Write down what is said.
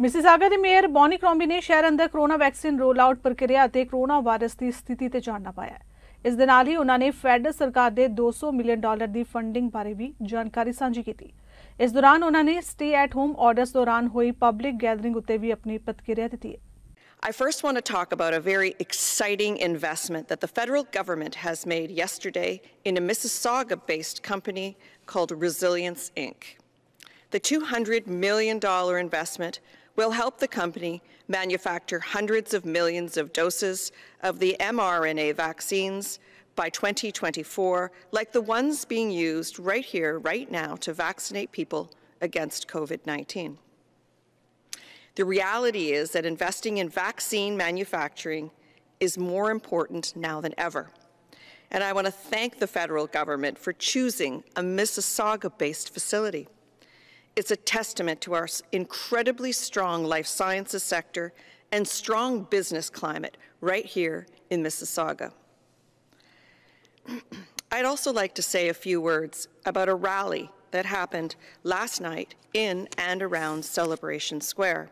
Mrs ਆਗਾ ਦੇ mayor Boney ਕ੍ਰੋਮਬੀ ਨੇ ਸ਼ਹਿਰ ਅੰਦਰ ਕਰੋਨਾ ਵੈਕਸੀਨ ਰੋਲ ਆਊਟ ਪ੍ਰਕਿਰਿਆ ਅਤੇ ਕਰੋਨਾ ਵਾਇਰਸ ਦੀ ਸਥਿਤੀ ਤੇ ਜਾਣਨਾ ਪਾਇਆ ਇਸ ਦੇ ਨਾਲ ਹੀ ਉਹਨਾਂ ਨੇ ਫੈਡ ਸਰਕਾਰ ਦੇ 200 ਮਿਲੀਅਨ ਡਾਲਰ ਦੀ ਫੰਡਿੰਗ ਬਾਰੇ ਵੀ ਜਾਣਕਾਰੀ ਸਾਂਝੀ ਕੀਤੀ ਇਸ ਦੌਰਾਨ ਉਹਨਾਂ ਨੇ ਸਟੇ ਐਟ ਹੋਮ ਆਰਡਰਸ ਦੌਰਾਨ ਹੋਈ ਪਬਲਿਕ ਗੈਦਰਿੰਗ ਉੱਤੇ ਵੀ ਆਪਣੀ ਪ੍ਰਤੀਕਿਰਿਆ ਦਿੱਤੀ I first want to talk about a very exciting investment that the federal government has made yesterday in a Mississauga based company called Resilience Inc. The $200 million investment will help the company manufacture hundreds of millions of doses of the mRNA vaccines by 2024, like the ones being used right here, right now, to vaccinate people against COVID-19. The reality is that investing in vaccine manufacturing is more important now than ever. And I want to thank the federal government for choosing a Mississauga-based facility. It's a testament to our incredibly strong life sciences sector and strong business climate right here in Mississauga. I'd also like to say a few words about a rally that happened last night in and around Celebration Square.